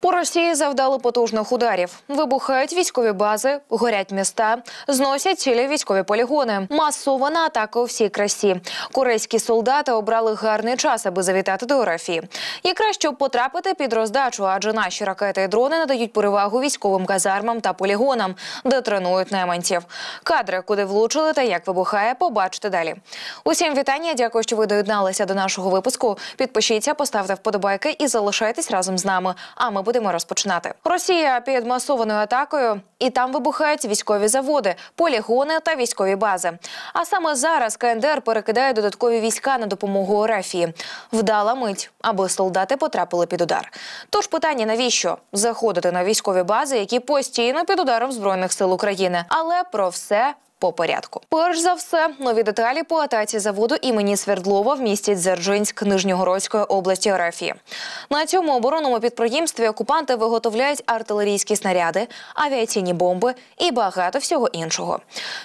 По Росії завдали потужних ударів. Вибухають військові бази, горять міста, зносять цілі військові полігони. Масована атака у всій красі. Корейські солдати обрали гарний час, аби завітати до Рафі. І краще потрапити під роздачу, адже наші ракети і дрони надають перевагу військовим казармам та полігонам, де тренують неманців. Кадри, куди влучили та як вибухає, побачите далі. Усім вітання. Дякую, що ви доєдналися до нашого випуску. Підпишіться, поставте вподобайки і залишайтесь разом з нами. А ми будемо розпочинати. Росія під масованою атакою, і там вибухають військові заводи, полігони та військові бази. А саме зараз КНДР перекидає додаткові війська на допомогу Рафії. Вдала мить, аби солдати потрапили під удар. Тож питання навіщо заходити на військові бази, які постійно під ударом збройних сил України, але про все по порядку. Перш за все, нові деталі по атаці заводу імені Свердлова в місті Дзержинськ Нижньогородської області Рафії. На цьому оборонному підприємстві окупанти виготовляють артилерійські снаряди, авіаційні бомби і багато всього іншого.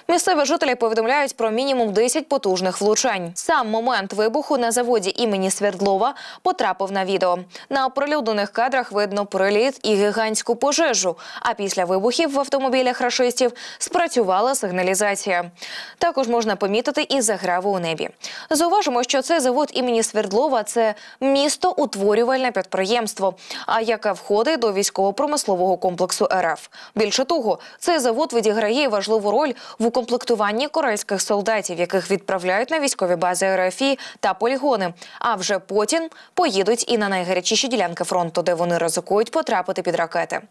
Місцеві жителі повідомляють про мінімум 10 потужних влучань. Сам момент вибуху на заводі імені Свердлова потрапив на відео. На оприлюднених кадрах видно приліт і гігантську пожежу. А після вибухів в автомобілях рашистів спрацювала сигналізація модернізація. Також можна помітити і заграву у небі. Зауважимо, що цей завод імені Свердлова це містоутворювальне підприємство, а яке входить до військово-промислового комплексу РФ. Більше того, цей завод відіграє важливу роль в укомплектуванні корейських солдатів, яких відправляють на військові бази РФІ та полігони. А вже потім поїдуть і на найгарячіші ділянки фронту, де вони ризикують потрапити під ракети.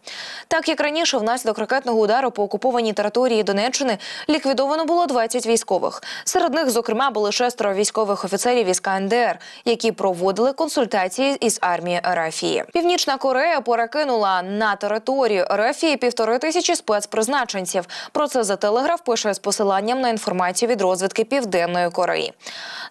Так як раніше, внаслідок ракетного удару по окупованій території Донеччини лік. Ліквідовано було 20 військових. Серед них, зокрема, були шестеро військових офіцерів із КНДР, які проводили консультації із армією Рафії. Північна Корея перекинула на територію Рафії півтори тисячі спецпризначенців. Про це за телеграф пише з посиланням на інформацію від розвідки Південної Кореї.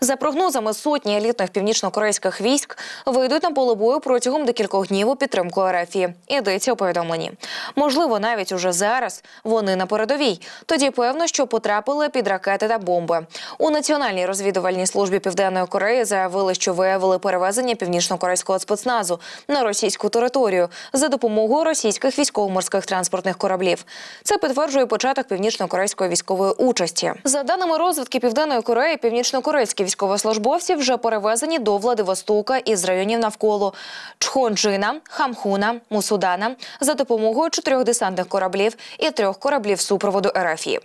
За прогнозами сотні елітних північно-корейських військ вийдуть на поле бою протягом декількох днів у підтримку Рафії. Ідеться у повідомленні. Можливо, навіть уже зараз вони на передовій. Тоді певно, що що потрапили під ракети та бомби. У національній розвідувальній службі Південної Кореї заявили, що виявили перевезення північно-корейського спецназу на російську територію за допомогою російських військово-морських транспортних кораблів. Це підтверджує початок північно-корейської військової участі. За даними розвідки Південної Кореї, північно-корейські військовослужбовці вже перевезені до Владивостока із районів навколо Чхонджина, Хамхуна, Мусудана за допомогою чотирьох десантних кораблів і трьох кораблів супроводу РФІ.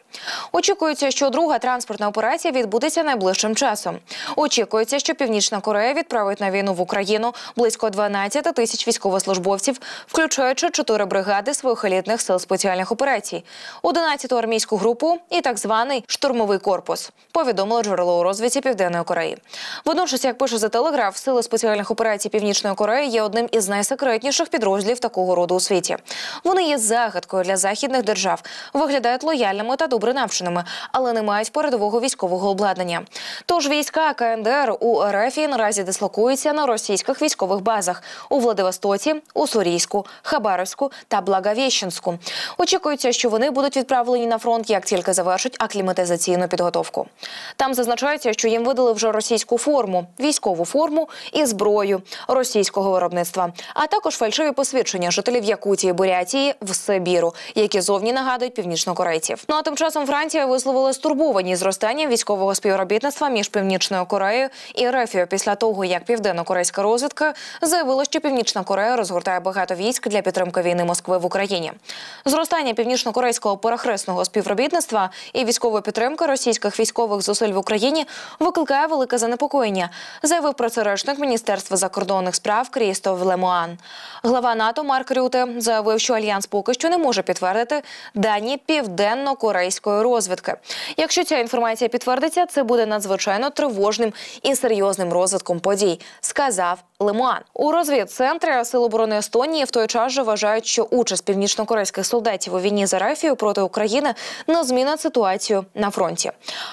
Очікується, що друга транспортна операція відбудеться найближчим часом. Очікується, що Північна Корея відправить на війну в Україну близько 12 тисяч військовослужбовців, включаючи чотири бригади своїх елітних сил спеціальних операцій, 11 армійську групу і так званий штурмовий корпус. Повідомило джерело у розвідці Південної Кореї. Водночас, як пише за телеграф, сили спеціальних операцій Північної Кореї є одним із найсекретніших підрозділів такого роду у світі. Вони є загадкою для західних держав, виглядають лояльними та добре Полтавщинами, але не мають передового військового обладнання. Тож війська КНДР у РФ наразі дислокуються на російських військових базах у Владивостоці, у Сурійську, Хабаровську та Благовіщенську. Очікується, що вони будуть відправлені на фронт, як тільки завершать акліматизаційну підготовку. Там зазначається, що їм видали вже російську форму, військову форму і зброю російського виробництва, а також фальшиві посвідчення жителів Якутії Бурятії в Сибіру, які зовні нагадують північнокорейців. Ну а тим часом Франція Франція висловила стурбовані зростанням військового співробітництва між північною Кореєю і Рефією після того, як південно-корейська розвідка заявила, що Північна Корея розгортає багато військ для підтримки війни Москви в Україні. Зростання північно-корейського перехресного співробітництва і військової підтримки російських військових зусиль в Україні викликає велике занепокоєння. Заявив про це міністерства закордонних справ Крістов Лемуан. Глава НАТО Марк Рюте заявив, що альянс поки що не може підтвердити дані південно-корейської розвідки розвідки. Якщо ця інформація підтвердиться, це буде надзвичайно тривожним і серйозним розвитком подій, сказав Лемуан. У розвідцентрі Сил оборони Естонії в той час же вважають, що участь північнокорейських солдатів у війні за Рафію проти України не змінить ситуацію на фронті.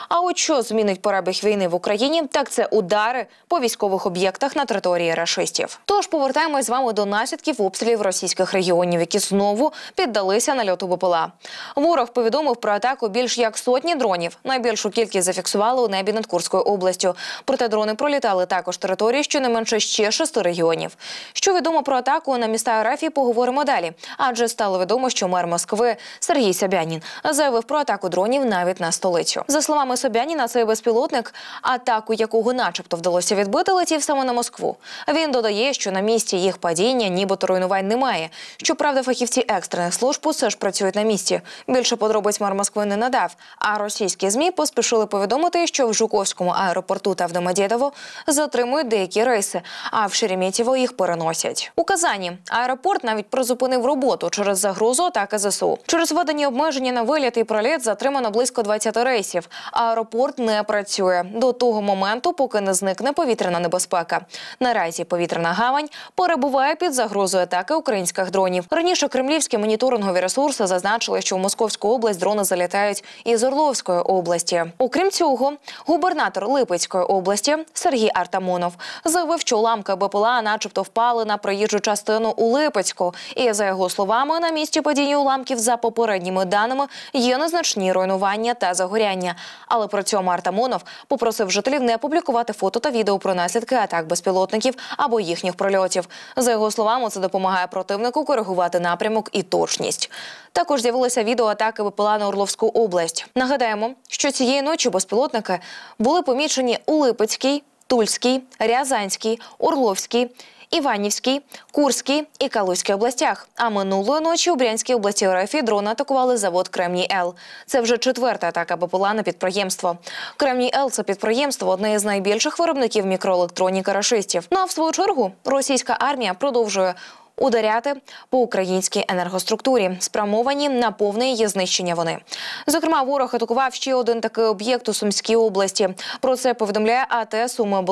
А от що змінить перебіг війни в Україні, так це удари по військових об'єктах на території рашистів. Тож повертаємось з вами до наслідків обстрілів російських регіонів, які знову піддалися нальоту БПЛА. Ворог повідомив про атаку більш як сотні дронів. Найбільшу кількість зафіксували у небі над Курською областю. Проте дрони пролітали також території, щонайменше ще шести регіонів. Що відомо про атаку на міста Арафії, поговоримо далі. Адже стало відомо, що мер Москви Сергій Собянін заявив про атаку дронів навіть на столицю. За словами Собяніна, цей безпілотник, атаку якого, начебто, вдалося відбити, летів саме на Москву. Він додає, що на місці їх падіння, нібито руйнувань немає. Щоправда, фахівці екстрених служб усе ж працюють на місці. Більше подробиць мер Москви не надає додав. А російські змі поспішили повідомити, що в Жуковському аеропорту та в Домодєдово затримують деякі рейси, а в Шереметьєво їх переносять. У Казані аеропорт навіть призупинив роботу через загрозу атаки ЗСУ. Через введені обмеження на виліт і проліт затримано близько 20 рейсів. Аеропорт не працює до того моменту, поки не зникне повітряна небезпека. Наразі повітряна гавань перебуває під загрозою атаки українських дронів. Раніше кремлівські моніторингові ресурси зазначили, що в Московську область дрони залітають навіть із Орловської області. Окрім цього, губернатор Липецької області Сергій Артамонов заявив, що уламки БПЛА, начебто, впали на проїжджу частину у Липецьку, і за його словами, на місці падіння уламків за попередніми даними є незначні руйнування та загоряння. Але при цьому Артамонов попросив жителів не публікувати фото та відео про наслідки атак безпілотників або їхніх прольотів. За його словами, це допомагає противнику коригувати напрямок і точність. Також з'явилося відео атаки БПЛА на Орловську область область. Нагадаємо, що цієї ночі безпілотники були помічені у Липецькій, Тульській, Рязанській, Орловській. Іванівській, Курській і Калузькій областях. А минулої ночі у Брянській області РФ дрони атакували завод Кремній Л. Це вже четверта атака БПЛА на підприємство. Кремній Л це підприємство одне з найбільших виробників мікроелектроніки рашистів. Ну а в свою чергу російська армія продовжує ударяти по українській енергоструктурі, спрямовані на повне її знищення. Вони зокрема, ворог атакував ще один такий об'єкт у Сумській області. Про це повідомляє АТ Суми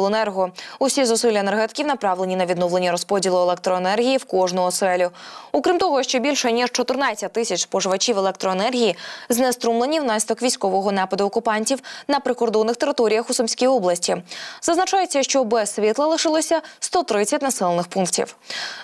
Усі зусилля енергетиків направлені на відновлення розподілу електроенергії в кожну оселю. Окрім того, що більше ніж 14 тисяч споживачів електроенергії знеструмлені внаслідок військового нападу окупантів на прикордонних територіях у Сумській області. Зазначається, що без світла лишилося 130 населених пунктів.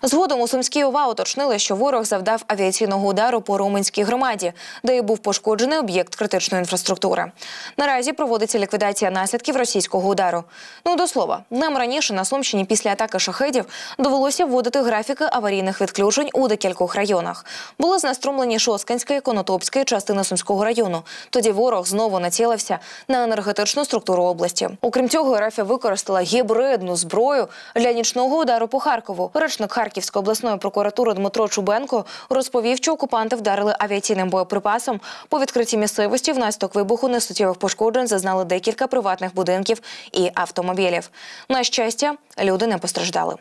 Згодом у Сумській ОВА уточнили, що ворог завдав авіаційного удару по Румунській громаді, де й був пошкоджений об'єкт критичної інфраструктури. Наразі проводиться ліквідація наслідків російського удару. Ну до слова, нам раніше на Сумщині після атаки шахедів довелося вводити графіки аварійних відключень у декількох районах. Були знаструмлені Шосканська, Конотопська і частини Сумського району. Тоді ворог знову націлився на енергетичну структуру області. Окрім цього, рафія використала гібридну зброю для нічного удару по Харкову. Речник Харківської області обласної прокуратури Дмитро Чубенко розповів, що окупанти вдарили авіаційним боєприпасом. По відкритій місцевості внаслідок вибуху несуттєвих пошкоджень зазнали декілька приватних будинків і автомобілів. На щастя, люди не постраждали.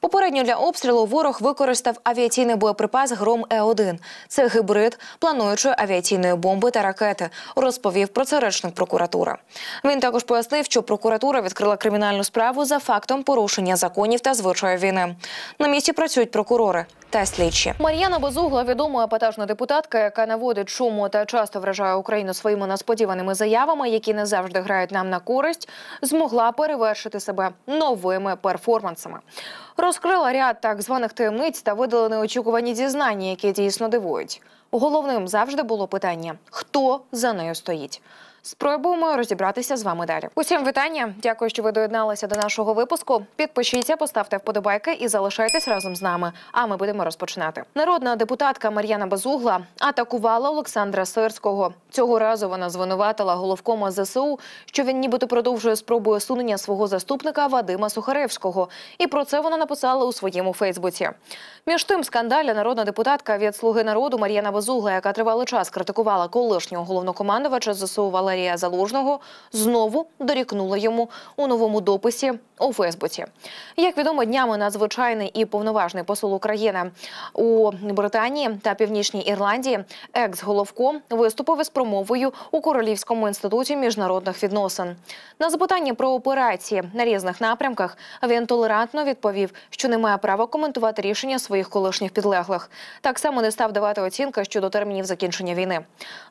Попередньо для обстрілу ворог використав авіаційний боєприпас Гром Е 1 Це гибрид плануючої авіаційної бомби та ракети. Розповів про це речник прокуратури. Він також пояснив, що прокуратура відкрила кримінальну справу за фактом порушення законів та звичаїв війни. На місці працюють прокурори. Та слідчі Мар'яна Бозугла відома епатажна депутатка, яка наводить шуму та часто вражає Україну своїми несподіваними заявами, які не завжди грають нам на користь, змогла перевершити себе новими перформансами. Розкрила ряд так званих таємниць та видала неочікувані дізнання, які дійсно дивують. Головним завжди було питання: хто за нею стоїть. Спробуємо розібратися з вами далі. Усім вітання. Дякую, що ви доєдналися до нашого випуску. Підпишіться, поставте вподобайки і залишайтесь разом з нами. А ми будемо розпочинати. Народна депутатка Мар'яна Базугла атакувала Олександра Сирського. Цього разу вона звинуватила головкома ЗСУ, що він нібито продовжує спробу усунення свого заступника Вадима Сухаревського. І про це вона написала у своєму Фейсбуці. Між тим скандаля народна депутатка від слуги народу Мар'яна Базугла, яка тривалий час критикувала колишнього головнокомандувача ЗСУ Валерія Валерія Залужного знову дорікнула йому у новому дописі у Фейсбуці. Як відомо, днями надзвичайний і повноважний посол України у Британії та Північній Ірландії, екс-головко виступив із промовою у Королівському інституті міжнародних відносин. На запитання про операції на різних напрямках він толерантно відповів, що не має права коментувати рішення своїх колишніх підлеглих. Так само не став давати оцінка щодо термінів закінчення війни.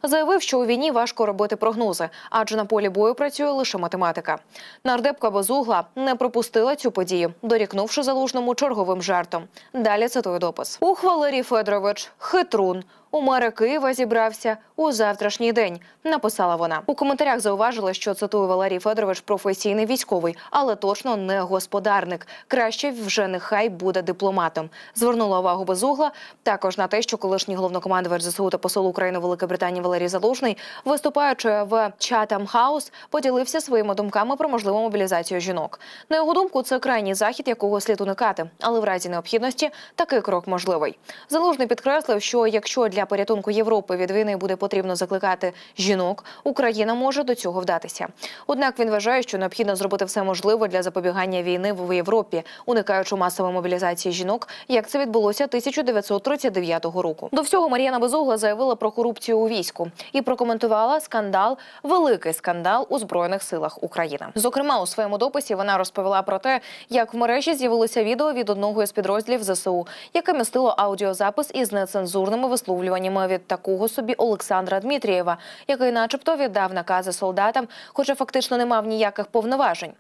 Заявив, що у війні важко робити прогноз прогнози, адже на полі бою працює лише математика. Нардепка Базугла не пропустила цю подію, дорікнувши залужному черговим жартом. Далі цитую допис. Ухвалерій Федорович хитрун. У мера Києва зібрався у завтрашній день. Написала вона у коментарях. Зауважила, що цитую Валерій Федорович професійний військовий, але точно не господарник. Краще вже нехай буде дипломатом. Звернула увагу безугла також на те, що колишній головнокомандувач ЗСУ та посол України Великобританії Валерій Залужний, виступаючи в Чатам Хаус, поділився своїми думками про можливу мобілізацію жінок. На його думку, це крайній захід, якого слід уникати, але в разі необхідності такий крок можливий. Залужний підкреслив, що якщо для для порятунку Європи від війни буде потрібно закликати жінок, Україна може до цього вдатися. Однак він вважає, що необхідно зробити все можливе для запобігання війни в Європі, уникаючи масової мобілізації жінок, як це відбулося 1939 року. До всього Мар'яна Безугла заявила про корупцію у війську і прокоментувала скандал, великий скандал у збройних силах України. Зокрема, у своєму дописі вона розповіла про те, як в мережі з'явилося відео від одного із підрозділів ЗСУ, яке містило аудіозапис із нецензурними висловлюваннями відмовлювані від такого собі Олександра Дмитрієва, який, начебто, віддав накази солдатам, хоча фактично не мав ніяких повноважень.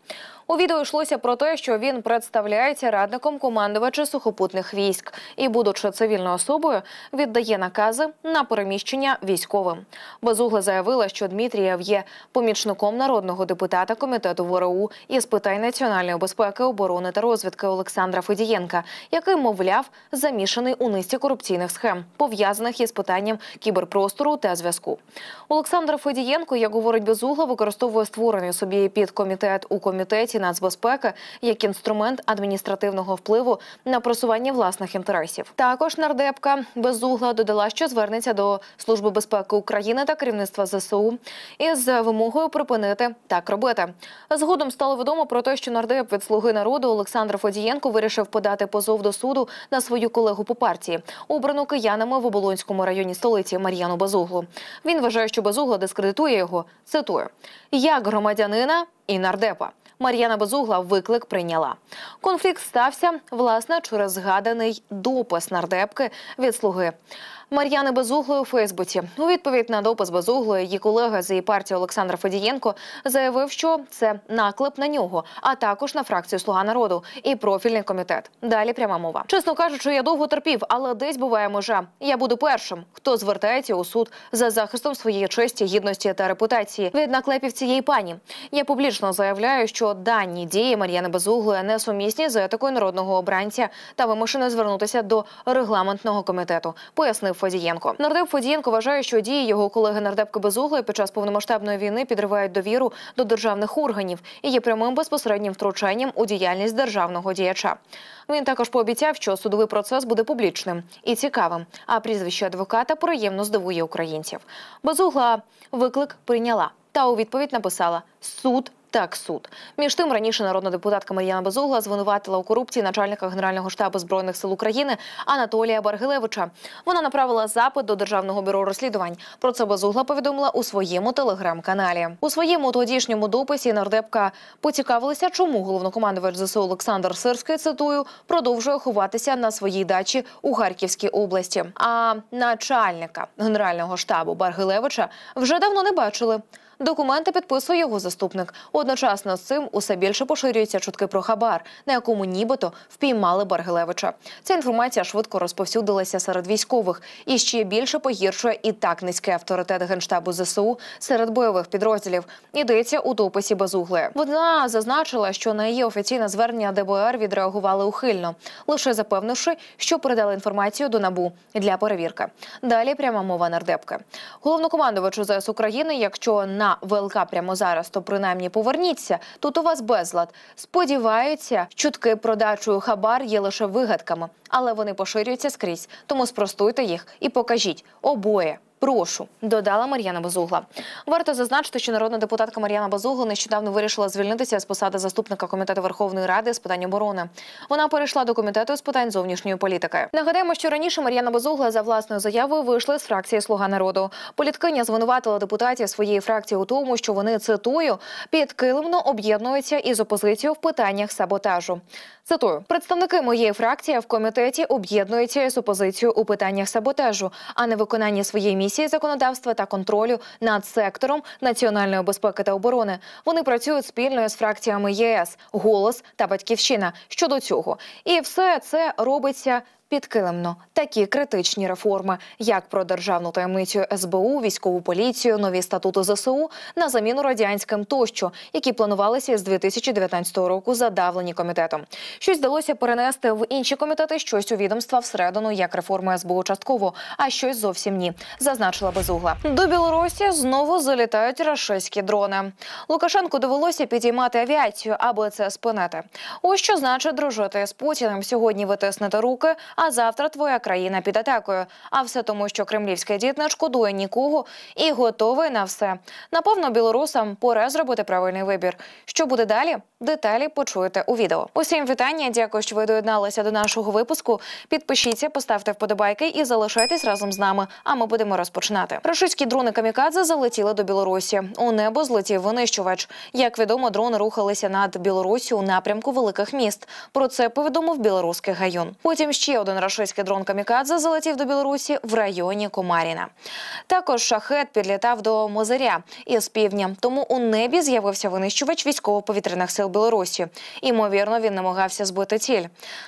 У відео йшлося про те, що він представляється радником командувача сухопутних військ і, будучи цивільною особою, віддає накази на переміщення військовим. Безугла заявила, що Дмитрієв є помічником народного депутата комітету ВРУ із питань національної безпеки, оборони та розвідки Олександра Федієнка, який, мовляв, замішаний у низці корупційних схем, пов'язаних пов'язаних із питанням кіберпростору та зв'язку. Олександр Федієнко, як говорить безугла, використовує створений собі підкомітет у комітеті нацбезпеки як інструмент адміністративного впливу на просування власних інтересів. Також нардепка безугла додала, що звернеться до служби безпеки України та керівництва ЗСУ із вимогою припинити так робити. Згодом стало відомо про те, що нардеп від слуги народу Олександр Федієнко вирішив подати позов до суду на свою колегу по партії, обрану киянами в оболонську. Донецькому районі столиці Мар'яну Базуглу. Він вважає, що Базугла дискредитує його. Цитую як громадянина і нардепа. Мар'яна базугла. виклик прийняла. Конфлікт стався власне через згаданий допис нардепки від слуги. Мар'яни Безуглої у Фейсбуці. У відповідь на допис Безуглої її колега з її партії Олександр Федієнко заявив, що це наклеп на нього, а також на фракцію Слуга народу і профільний комітет. Далі пряма мова. Чесно кажучи, я довго терпів, але десь буває межа. Я буду першим, хто звертається у суд за захистом своєї честі, гідності та репутації від наклепів цієї пані. Я публічно заявляю, що дані дії Мар'яни Безуглої несумісні з етикою народного обранця та вимушено звернутися до регламентного комітету. Пояснив. Фадієнко. Нардеп Фадієнко вважає, що дії його колеги нардепки Безугла під час повномасштабної війни підривають довіру до державних органів і є прямим безпосереднім втручанням у діяльність державного діяча. Він також пообіцяв, що судовий процес буде публічним і цікавим. А прізвище адвоката приємно здивує українців. Безугла виклик прийняла та у відповідь написала суд так, суд між тим раніше народна депутатка Мар'яна Безугла звинуватила у корупції начальника генерального штабу збройних сил України Анатолія Баргилевича. Вона направила запит до державного бюро розслідувань. Про це Безугла повідомила у своєму телеграм-каналі. У своєму тодішньому дописі нардепка поцікавилася, чому головнокомандувач ЗСУ Олександр Сирський цитую продовжує ховатися на своїй дачі у Харківській області. А начальника генерального штабу Баргилевича вже давно не бачили. Документи підписує його заступник. Одночасно з цим усе більше поширюються чутки про хабар, на якому нібито впіймали Баргелевича. Ця інформація швидко розповсюдилася серед військових і ще більше погіршує і так низький авторитет генштабу ЗСУ серед бойових підрозділів. Ідеться у дописі Базугли. Вона зазначила, що на її офіційне звернення ДБР відреагували ухильно, лише запевнивши, що передали інформацію до набу для перевірки. Далі пряма мова нардепки. Головнокомандувач ЗС України, якщо на на ВЛК прямо зараз, то принаймні поверніться. Тут у вас безлад. Сподіваються, чутки про дачу хабар є лише вигадками, але вони поширюються скрізь. Тому спростуйте їх і покажіть обоє. Прошу, додала Мар'яна Базугла. Варто зазначити, що народна депутатка Мар'яна Базугла нещодавно вирішила звільнитися з посади заступника комітету Верховної Ради з питань оборони. Вона перейшла до комітету з питань зовнішньої політики. Нагадаємо, що раніше Мар'яна Базугла за власною заявою вийшла з фракції Слуга народу. Політкиня звинуватила депутатів своєї фракції у тому, що вони цитую підкилимно об'єднуються із опозицією в питаннях саботажу. Цитую, представники моєї фракції в комітеті об'єднуються з опозицією у питаннях саботежу, а не виконання своєї місії законодавства та контролю над сектором національної безпеки та оборони. Вони працюють спільно з фракціями ЄС, голос та батьківщина щодо цього. І все це робиться підкилимно такі критичні реформи, як про державну таємницю СБУ, військову поліцію, нові статути ЗСУ на заміну радянським тощо, які планувалися з 2019 року, задавлені комітетом. Щось вдалося перенести в інші комітети щось у відомства всередину, як реформи СБУ частково, а щось зовсім ні, зазначила безугла. До Білорусі знову залітають рашистські дрони. Лукашенку довелося підіймати авіацію, аби це спинити. Ось що значить дружити з Путіним сьогодні витиснути руки. А завтра твоя країна під атакою. А все тому, що кремлівське дід не шкодує нікого і готовий на все. Напевно, білорусам пора зробити правильний вибір. Що буде далі? Деталі почуєте у відео. Усім вітання. Дякую, що ви доєдналися до нашого випуску. Підпишіться, поставте вподобайки і залишайтесь разом з нами. А ми будемо розпочинати. Рошицькі дрони камікадзе залетіли до Білорусі. У небо злетів винищувач. Як відомо, дрони рухалися над Білорусі у напрямку великих міст. Про це повідомив білоруський гаюн. Потім ще один один рашистський дрон Камікадзе залетів до Білорусі в районі Комаріна. Також шахет підлітав до Мозиря із півдня. Тому у небі з'явився винищувач військово-повітряних сил Білорусі. Імовірно, він намагався збити ціль.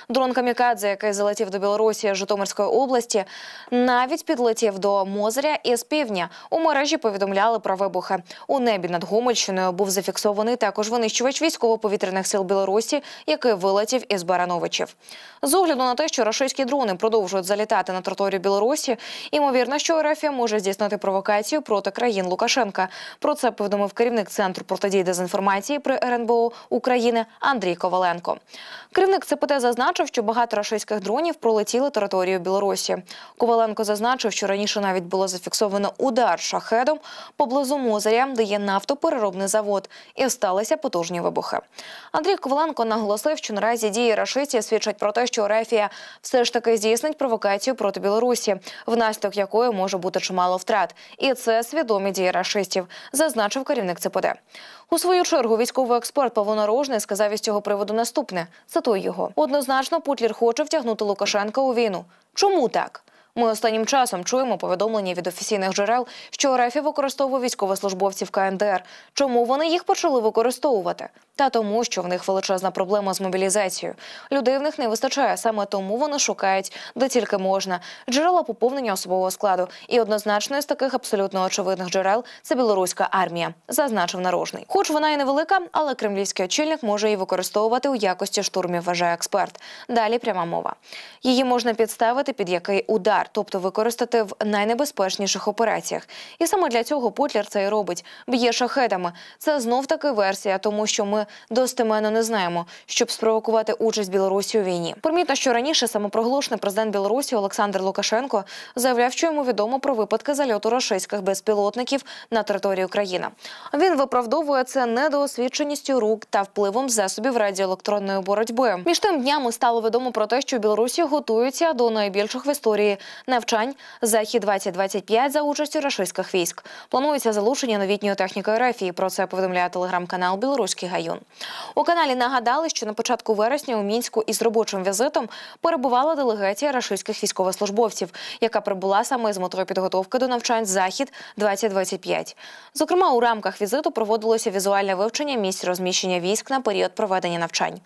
Дрон Камікадзе, який залетів до Білорусі з Житомирської області, навіть підлетів до Мозиря із півдня. У мережі повідомляли про вибухи. У небі над Гомельщиною був зафіксований також винищувач військово-повітряних сил Білорусі, який вилетів із Барановичів. З огляду на те, що рашистські Російські дрони продовжують залітати на територію Білорусі. Імовірно, що РФ може здійснити провокацію проти країн Лукашенка. Про це повідомив керівник центру протидії дезінформації при РНБО України Андрій Коваленко. Керівник ЦПТ зазначив, що багато російських дронів пролетіли територію Білорусі. Коваленко зазначив, що раніше навіть було зафіксовано удар шахедом поблизу Мозаря, де є нафтопереробний завод, і сталися потужні вибухи. Андрій Коваленко наголосив, що наразі дії рашистів свідчать про те, що Рефія все ж таки здійснить провокацію проти Білорусі, внаслідок якої може бути чимало втрат. І це свідомі дії расистів, зазначив керівник ЦПД. У свою чергу військовий експерт Павло Нарожний сказав із цього приводу наступне: цитую його: однозначно Путлір хоче втягнути Лукашенка у війну. Чому так? Ми останнім часом чуємо повідомлення від офіційних джерел, що РФ використовує військовослужбовців КНДР. Чому вони їх почали використовувати? та тому, що в них величезна проблема з мобілізацією. Людей в них не вистачає, саме тому вони шукають де тільки можна джерела поповнення особового складу. І однозначно з таких абсолютно очевидних джерел це білоруська армія, зазначив нарожний. Хоч вона і невелика, але кремлівський очільник може її використовувати у якості штурмів, вважає експерт. Далі пряма мова. Її можна підставити під який удар, тобто використати в найнебезпечніших операціях. І саме для цього Путлер це і робить. Б'є шахедами. Це знов таки версія, тому що ми достеменно ну, не знаємо, щоб спровокувати участь Білорусі у війні. Помітно, що раніше самопроголошений президент Білорусі Олександр Лукашенко заявляв, що йому відомо про випадки зальоту рашистських безпілотників на територію країни. Він виправдовує це недоосвідченістю рук та впливом засобів радіоелектронної боротьби. Між тим днями стало відомо про те, що Білорусі готуються до найбільших в історії навчань захід 2025 за участю рашистських військ. Планується залучення новітньої техніки РФ. І Про це повідомляє телеграм-канал Білоруський Гайон район. У каналі нагадали, що на початку вересня у мінську із робочим візитом перебувала делегація рашистських військовослужбовців, яка прибула саме з метою підготовки до навчань захід 2025 Зокрема, у рамках візиту проводилося візуальне вивчення місць розміщення військ на період проведення навчань.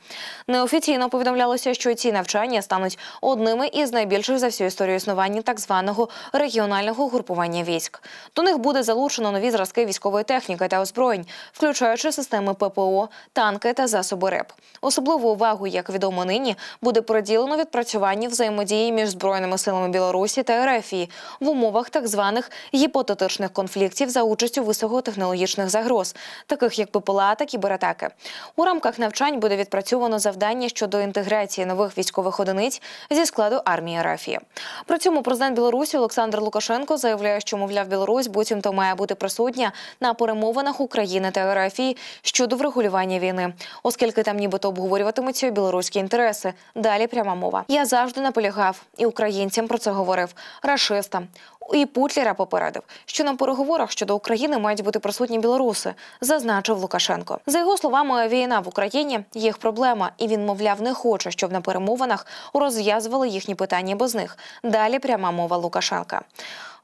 Неофіційно повідомлялося, що ці навчання стануть одними із найбільших за всю історію існування так званого регіонального групування військ. До них буде залучено нові зразки військової техніки та озброєнь, включаючи системи ППО, танки та засоби РЕП. Особливу увагу, як відомо нині, буде приділено відпрацюванні взаємодії між збройними силами Білорусі та РФІ в умовах так званих гіпотетичних конфліктів за участю високотехнологічних загроз, таких як ППЛА та кібератаки. У рамках навчань буде відпрацьовано завдання щодо інтеграції нових військових одиниць зі складу армії РФІ. При цьому президент Білорусі Олександр Лукашенко заявляє, що мовляв Білорусь буцімто має бути присутня на перемовинах України та РФІ щодо врегулювання питання війни, оскільки там, нібито обговорюватимуться білоруські інтереси. Далі пряма мова. Я завжди наполягав і українцям про це говорив. Рашистам і Путлера попередив, що на переговорах щодо України мають бути присутні білоруси, зазначив Лукашенко. За його словами, війна в Україні їх проблема, і він, мовляв, не хоче, щоб на перемовинах розв'язували їхні питання без них. Далі пряма мова Лукашенка.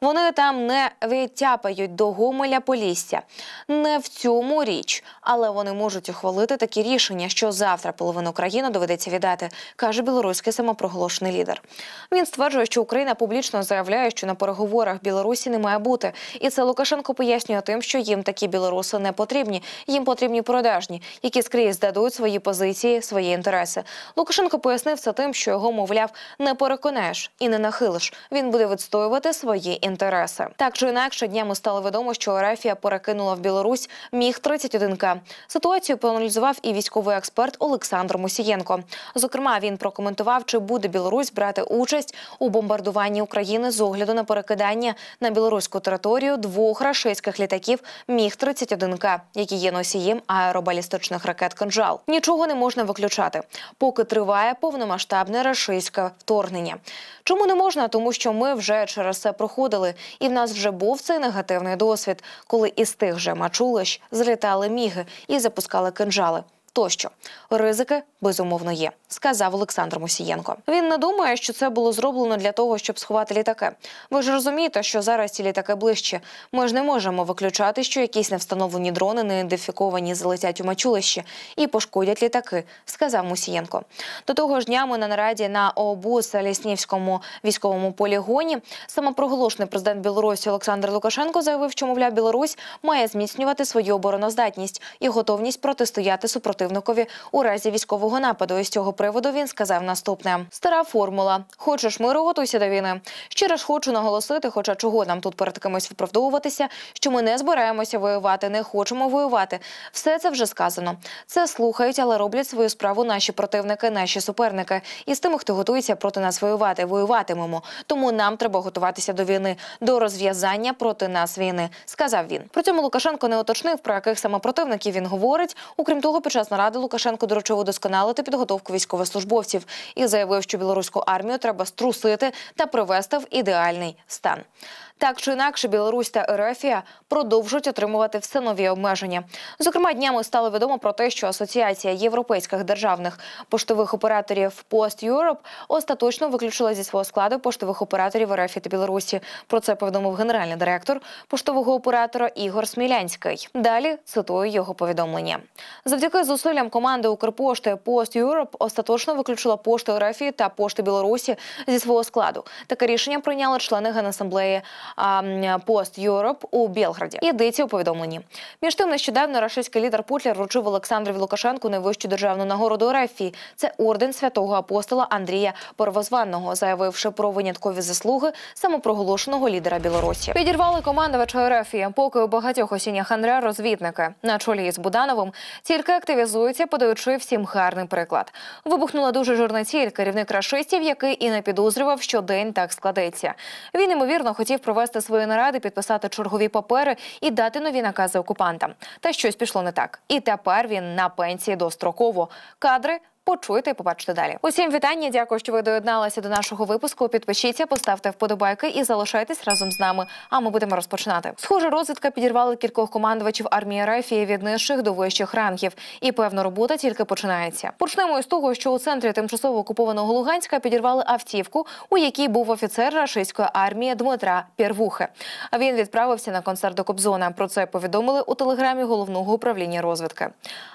Вони там не витяпають до Гомеля Полісся. Не в цьому річ, але вони можуть ухвалити такі рішення, що завтра половину країни доведеться віддати, каже білоруський самопроголошений лідер. Він стверджує, що Україна публічно заявляє, що на переговорах Ворог Білорусі не має бути. І це Лукашенко пояснює тим, що їм такі білоруси не потрібні. Їм потрібні продажні, які скрізь здадуть свої позиції, свої інтереси. Лукашенко пояснив це тим, що його, мовляв, не переконаєш і не нахилиш. Він буде відстоювати свої інтереси. Так чи інакше днями стало відомо, що Ерефія перекинула в Білорусь міг 31 к Ситуацію проаналізував і військовий експерт Олександр Мусієнко. Зокрема, він прокоментував, чи буде Білорусь брати участь у бомбардуванні України з огляду на перекидання попадання на білоруську територію двох рашистських літаків міг 31 к які є носієм аеробалістичних ракет «Кинжал». Нічого не можна виключати, поки триває повномасштабне рашистське вторгнення. Чому не можна? Тому що ми вже через це проходили, і в нас вже був цей негативний досвід, коли із тих же мачулищ злітали міги і запускали кинжали тощо. Ризики безумовно є, сказав Олександр Мусієнко. Він не думає, що це було зроблено для того, щоб сховати літаки. Ви ж розумієте, що зараз ці літаки ближче. Ми ж не можемо виключати, що якісь невстановлені дрони не ідентифіковані залетять у мачулище і пошкодять літаки, сказав Мусієнко. До того ж днями на нараді на ОБУС Ліснівському військовому полігоні самопроголошений президент Білорусі Олександр Лукашенко заявив, що мовляв Білорусь має зміцнювати свою обороноздатність і готовність протистояти супроти противникові у разі військового нападу. І з цього приводу він сказав наступне: стара формула: хочеш миру, готуйся до війни. Ще раз хочу наголосити, хоча чого нам тут перед кимось виправдовуватися, що ми не збираємося воювати, не хочемо воювати. Все це вже сказано. Це слухають, але роблять свою справу наші противники, наші суперники. І з тими, хто готується проти нас воювати, воюватимемо. Тому нам треба готуватися до війни, до розв'язання проти нас війни, сказав він. При цьому Лукашенко не уточнив, про яких саме противників він говорить. Окрім того, під час наради Лукашенко доручив удосконалити підготовку військовослужбовців і заявив, що білоруську армію треба струсити та привести в ідеальний стан. Так чи інакше, Білорусь та Ерефія продовжують отримувати все нові обмеження. Зокрема, днями стало відомо про те, що Асоціація європейських державних поштових операторів Post Europe остаточно виключила зі свого складу поштових операторів Ерефії та Білорусі. Про це повідомив генеральний директор поштового оператора Ігор Смілянський. Далі цитую його повідомлення. Завдяки зусиллям команди Укрпошти Post Europe остаточно виключила пошту Ерефії та пошту Білорусі зі свого складу. Таке рішення прийняли члени генасамблеї. Post Europe у Білграді. Йдеться у повідомленні. Між тим нещодавно рашистський лідер Путлер вручив Олександрові Лукашенку найвищу державну нагороду Рефії. Це орден святого апостола Андрія Первозванного, заявивши про виняткові заслуги самопроголошеного лідера Білорусі. Підірвали командувача Рефії, поки у багатьох осіннях Андре розвідники на чолі із Будановим тільки активізується, подаючи всім гарний приклад. Вибухнула дуже жирна ціль керівник рашистів, який і не підозрював, що день так складеться. Він ймовірно хотів провести провести свої наради, підписати чергові папери і дати нові накази окупантам. Та щось пішло не так. І тепер він на пенсії достроково. Кадри почуєте і побачите далі. Усім вітання. Дякую, що ви доєдналися до нашого випуску. Підпишіться, поставте вподобайки і залишайтесь разом з нами. А ми будемо розпочинати. Схоже, розвідка підірвала кількох командувачів армії Рефії від нижчих до вищих рангів. І певно, робота тільки починається. Почнемо із того, що у центрі тимчасово окупованого Луганська підірвали автівку, у якій був офіцер рашистської армії Дмитра Пєрвухи. він відправився на концерт до Кобзона. Про це повідомили у телеграмі головного управління розвідки.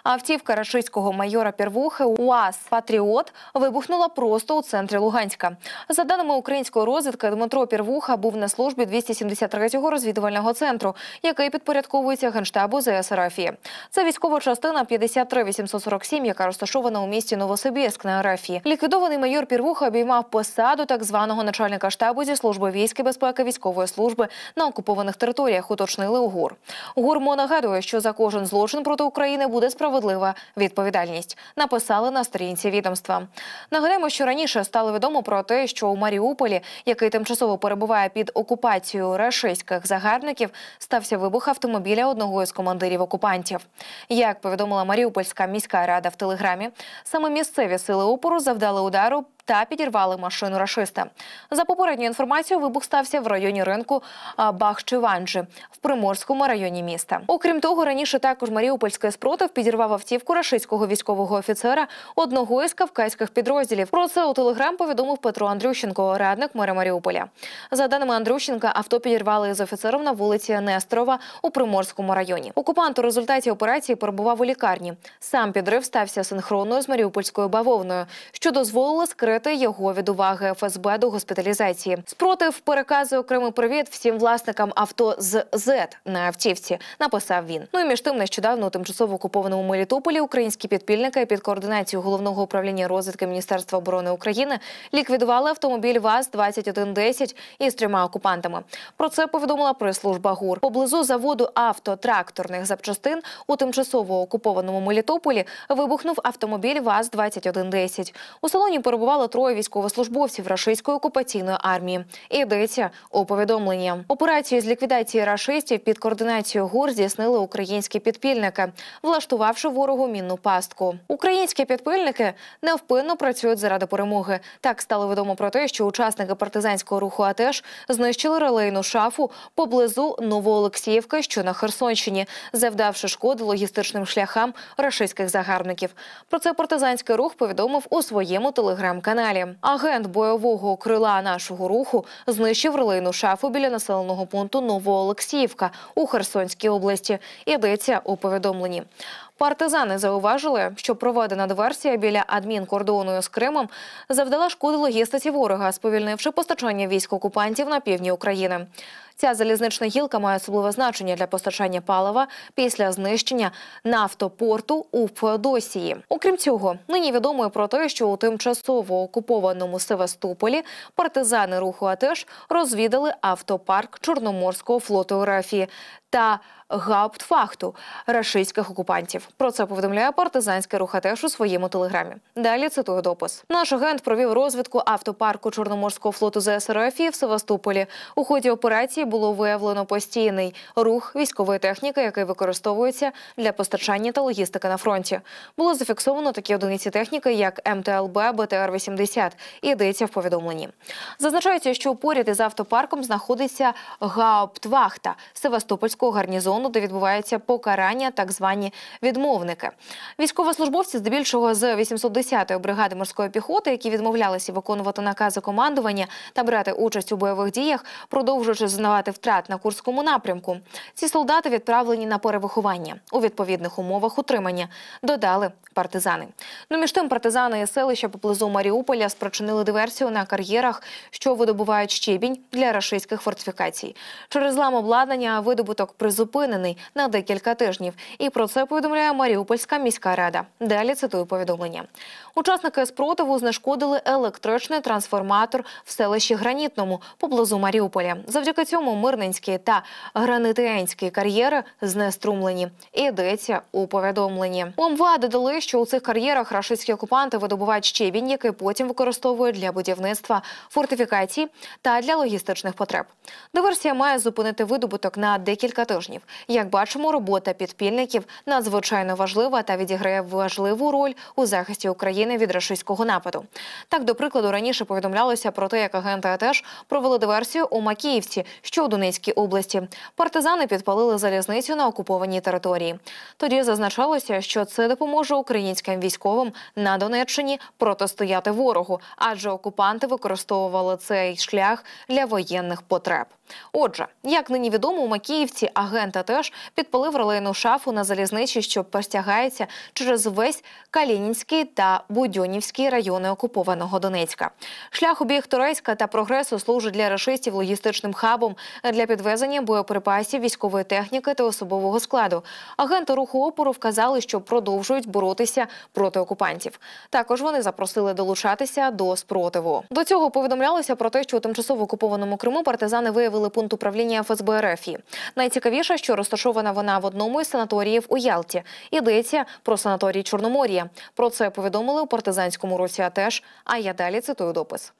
Автівка рашистського майора Пєрвухи у Донбас Патріот вибухнула просто у центрі Луганська. За даними української розвідки, Дмитро Пірвуха був на службі 273-го розвідувального центру, який підпорядковується генштабу ЗС Рафії. Це військова частина 53847, яка розташована у місті Новосибірськ на Рафії. Ліквідований майор Пірвуха обіймав посаду так званого начальника штабу зі служби військ безпеки військової служби на окупованих територіях. Уточнили у ГУР. Гурмо нагадує, що за кожен злочин проти України буде справедлива відповідальність. Написали на сторінці відомства. Нагадаємо, що раніше стало відомо про те, що у Маріуполі, який тимчасово перебуває під окупацією рашистських загарбників, стався вибух автомобіля одного із командирів окупантів. Як повідомила Маріупольська міська рада в телеграмі, саме місцеві сили опору завдали удару та підірвали машину рашиста. За попередньою інформацією, вибух стався в районі ринку Бахчеванджі в приморському районі міста. Окрім того, раніше також Маріупольський спротив підірвав автівку рашистського військового офіцера одного із кавказьких підрозділів. Про це у телеграм повідомив Петро Андрющенко, радник мера Маріуполя. За даними Андрющенка, авто підірвали з офіцером на вулиці Нестрова у приморському районі. Окупант у результаті операції перебував у лікарні. Сам підрив стався синхронною з Маріупольською бавовною, що дозволило скрити прикрити його від уваги ФСБ до госпіталізації. Спротив переказу окремий привіт всім власникам авто з Z на автівці. Написав він. Ну і між тим нещодавно у тимчасово окупованому Мелітополі українські підпільники під координацією головного управління розвитки Міністерства оборони України ліквідували автомобіль ВАЗ 2110 із трьома окупантами. Про це повідомила прес-служба ГУР поблизу заводу автотракторних запчастин у тимчасово окупованому Мелітополі. Вибухнув автомобіль ВАЗ 2110 У салоні перебували троє військовослужбовців рашистської окупаційної армії. І йдеться у повідомленні. Операцію з ліквідації рашистів під координацією ГУР здійснили українські підпільники, влаштувавши ворогу мінну пастку. Українські підпильники невпинно працюють заради перемоги. Так стало відомо про те, що учасники партизанського руху АТЕШ знищили релейну шафу поблизу Новоолексіївки, що на Херсонщині, завдавши шкоди логістичним шляхам рашистських загарбників. Про це партизанський рух повідомив у своєму телеграм-каналі каналі. Агент бойового крила нашого руху знищив релейну шафу біля населеного пункту Новоолексіївка у Херсонській області. Йдеться у повідомленні. Партизани зауважили, що проведена диверсія біля адмінкордону з Кримом завдала шкоди логістиці ворога, сповільнивши постачання військ окупантів на півдні України. Ця залізнична гілка має особливе значення для постачання палива після знищення нафтопорту у Феодосії. Окрім цього, нині відомо про те, що у тимчасово окупованому Севастополі партизани руху АТЕШ розвідали автопарк Чорноморського флоту Рафії та гауптфахту рашистських окупантів. Про це повідомляє партизанське теж у своєму телеграмі. Далі цитую допис. Наш агент провів розвідку автопарку Чорноморського флоту ЗСРФ в Севастополі. У ході операції було виявлено постійний рух військової техніки, який використовується для постачання та логістики на фронті. Було зафіксовано такі одиниці техніки, як МТЛБ, БТР-80. Йдеться в повідомленні. Зазначається, що поряд із автопарком знаходиться гауптвахта Севастопольського гарнізону кордону, де відбувається покарання, так звані відмовники. Військовослужбовці, здебільшого з 810-ї бригади морської піхоти, які відмовлялися виконувати накази командування та брати участь у бойових діях, продовжуючи зазнавати втрат на курському напрямку. Ці солдати відправлені на перевиховання у відповідних умовах утримання. Додали партизани. Ну між тим партизани і селища поблизу Маріуполя спричинили диверсію на кар'єрах, що видобувають щебінь для рашистських фортифікацій. Через лам обладнання видобуток призупинений призупинений на декілька тижнів. І про це повідомляє Маріупольська міська рада. Далі цитую повідомлення. Учасники спротиву знешкодили електричний трансформатор в селищі Гранітному поблизу Маріуполя. Завдяки цьому Мирненські та Гранитиянські кар'єри знеструмлені. Ідеться у повідомленні. У МВА додали, що у цих кар'єрах рашистські окупанти видобувають щебінь, який потім використовують для будівництва фортифікацій та для логістичних потреб. Диверсія має зупинити видобуток на декілька тижнів. Як бачимо, робота підпільників надзвичайно важлива та відіграє важливу роль у захисті України від рашистського нападу. Так, до прикладу, раніше повідомлялося про те, як агенти АТЕШ провели диверсію у Макіївці, що у Донецькій області. Партизани підпалили залізницю на окупованій території. Тоді зазначалося, що це допоможе українським військовим на Донеччині протистояти ворогу, адже окупанти використовували цей шлях для воєнних потреб. Отже, як нині відомо, у Макіївці агент Теж підпалив релейну шафу на залізничі, що простягається через весь Калінінський та Будьонівський райони окупованого Донецька. Шлях обіг Турецька та прогресу служить для рашистів логістичним хабом для підвезення боєприпасів, військової техніки та особового складу. Агенти руху опору вказали, що продовжують боротися проти окупантів. Також вони запросили долучатися до спротиву. До цього повідомлялося про те, що у тимчасово окупованому Криму партизани виявили пункт управління ФСБ РФ. Найцікавіше, що розташована вона в одному із санаторіїв у Ялті. Йдеться про санаторій Чорномор'я. Про це повідомили у партизанському році. А теж а я далі цитую допис.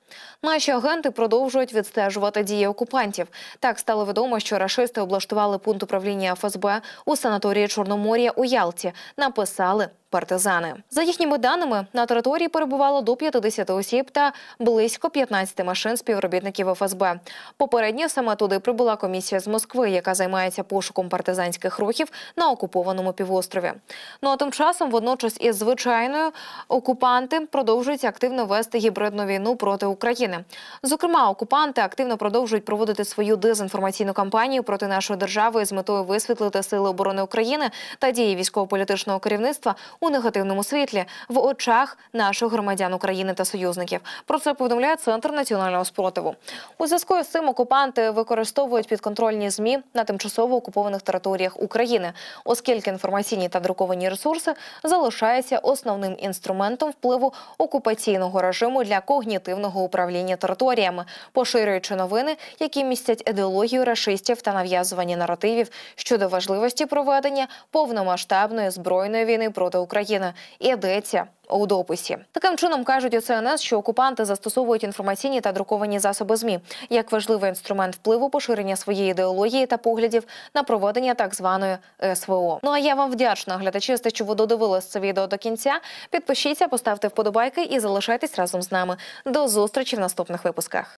Наші агенти продовжують відстежувати дії окупантів. Так стало відомо, що рашисти облаштували пункт управління ФСБ у санаторії Чорномор'я у Ялті. Написали партизани. За їхніми даними на території перебувало до 50 осіб та близько 15 машин співробітників ФСБ. Попередньо саме туди прибула комісія з Москви, яка займається пошуком партизанських рухів на окупованому півострові. Ну а тим часом, водночас, із звичайною окупанти продовжують активно вести гібридну війну проти України. України. Зокрема, окупанти активно продовжують проводити свою дезінформаційну кампанію проти нашої держави з метою висвітлити сили оборони України та дії військово-політичного керівництва у негативному світлі в очах наших громадян України та союзників. Про це повідомляє центр національного спротиву. У зв'язку з цим окупанти використовують підконтрольні змі на тимчасово окупованих територіях України, оскільки інформаційні та друковані ресурси залишаються основним інструментом впливу окупаційного режиму для когнітивного управління територіями, поширюючи новини, які містять ідеологію рашистів та нав'язування наративів щодо важливості проведення повномасштабної збройної війни проти України. Ідеться у дописі таким чином кажуть у ЦНС, що окупанти застосовують інформаційні та друковані засоби змі як важливий інструмент впливу поширення своєї ідеології та поглядів на проведення так званої СВО. Ну а я вам вдячна глядачі, що ви додивились це відео до кінця. Підпишіться, поставте вподобайки і залишайтесь разом з нами. До зустрічі! зустрічі в наступних випусках.